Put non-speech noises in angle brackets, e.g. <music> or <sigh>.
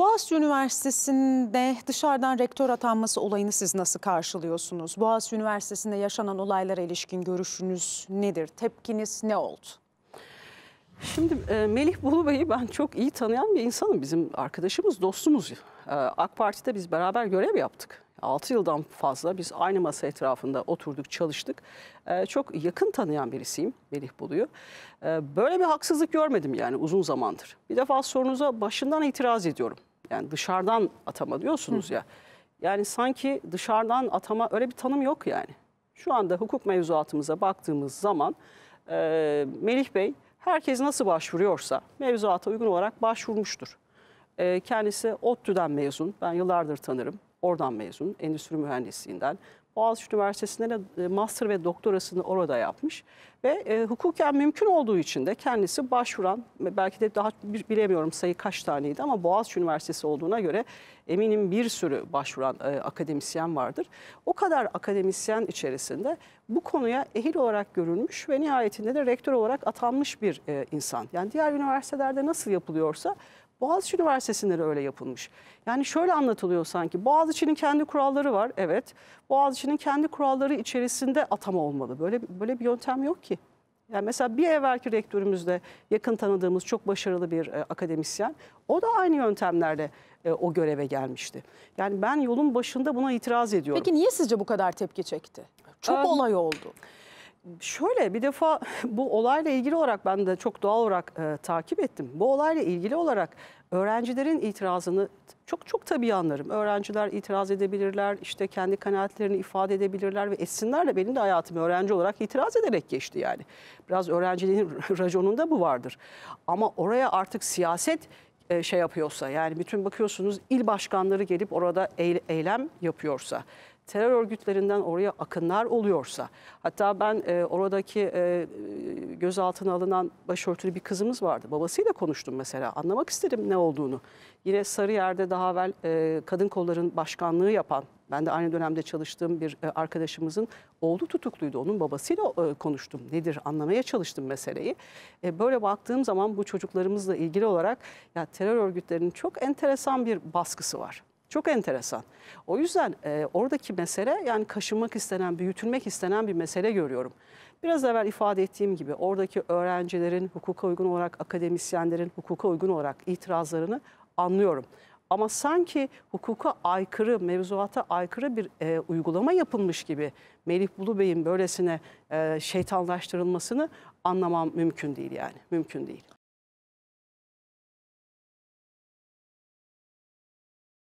Boğaziçi Üniversitesi'nde dışarıdan rektör atanması olayını siz nasıl karşılıyorsunuz? Boğaziçi Üniversitesi'nde yaşanan olaylara ilişkin görüşünüz nedir? Tepkiniz ne oldu? Şimdi e, Melih Bolu ben çok iyi tanıyan bir insanım. Bizim arkadaşımız, dostumuz. E, AK Parti'de biz beraber görev yaptık. 6 yıldan fazla biz aynı masa etrafında oturduk, çalıştık. E, çok yakın tanıyan birisiyim Melih Bulu'yu. Ee, böyle bir haksızlık görmedim yani uzun zamandır. Bir defa sorunuza başından itiraz ediyorum. Yani dışarıdan atama diyorsunuz Hı. ya. Yani sanki dışarıdan atama öyle bir tanım yok yani. Şu anda hukuk mevzuatımıza baktığımız zaman e, Melih Bey herkes nasıl başvuruyorsa mevzuata uygun olarak başvurmuştur. E, kendisi ODTÜ'den mezun, ben yıllardır tanırım. Oradan mezun, endüstri mühendisliğinden. Boğaziçi Üniversitesi'nde de e, master ve doktorasını orada yapmış. Ve e, hukuken mümkün olduğu için de kendisi başvuran, belki de daha bilemiyorum sayı kaç taneydi ama Boğaziçi Üniversitesi olduğuna göre eminim bir sürü başvuran e, akademisyen vardır. O kadar akademisyen içerisinde bu konuya ehil olarak görülmüş ve nihayetinde de rektör olarak atanmış bir e, insan. Yani diğer üniversitelerde nasıl yapılıyorsa Boğaziçi Üniversitesi'nde de öyle yapılmış. Yani şöyle anlatılıyor sanki. Boğaziçi'nin kendi kuralları var. Evet. Boğaziçi'nin kendi kuralları içerisinde atama olmalı. Böyle böyle bir yöntem yok ki. Yani mesela bir evvelki rektörümüzde yakın tanıdığımız çok başarılı bir e, akademisyen. O da aynı yöntemlerle e, o göreve gelmişti. Yani ben yolun başında buna itiraz ediyorum. Peki niye sizce bu kadar tepki çekti? Çok ee, olay oldu. Şöyle bir defa <laughs> bu olayla ilgili olarak ben de çok doğal olarak e, takip ettim. Bu olayla ilgili olarak öğrencilerin itirazını çok çok tabii anlarım. Öğrenciler itiraz edebilirler, işte kendi kanaatlerini ifade edebilirler ve esinlerle benim de hayatım öğrenci olarak itiraz ederek geçti yani. Biraz öğrenciliğin <laughs> raconunda bu vardır. Ama oraya artık siyaset e, şey yapıyorsa yani bütün bakıyorsunuz il başkanları gelip orada eylem yapıyorsa terör örgütlerinden oraya akınlar oluyorsa hatta ben e, oradaki e, gözaltına alınan başörtülü bir kızımız vardı. Babasıyla konuştum mesela anlamak istedim ne olduğunu. Yine Sarıyer'de daha evvel e, kadın kolların başkanlığı yapan ben de aynı dönemde çalıştığım bir e, arkadaşımızın oğlu tutukluydu. Onun babasıyla e, konuştum. Nedir anlamaya çalıştım meseleyi. E, böyle baktığım zaman bu çocuklarımızla ilgili olarak ya terör örgütlerinin çok enteresan bir baskısı var. Çok enteresan. O yüzden e, oradaki mesele yani kaşınmak istenen, büyütülmek istenen bir mesele görüyorum. Biraz evvel ifade ettiğim gibi oradaki öğrencilerin hukuka uygun olarak, akademisyenlerin hukuka uygun olarak itirazlarını anlıyorum. Ama sanki hukuka aykırı, mevzuata aykırı bir e, uygulama yapılmış gibi Melih Bulu Bey'in böylesine e, şeytanlaştırılmasını anlamam mümkün değil yani, mümkün değil.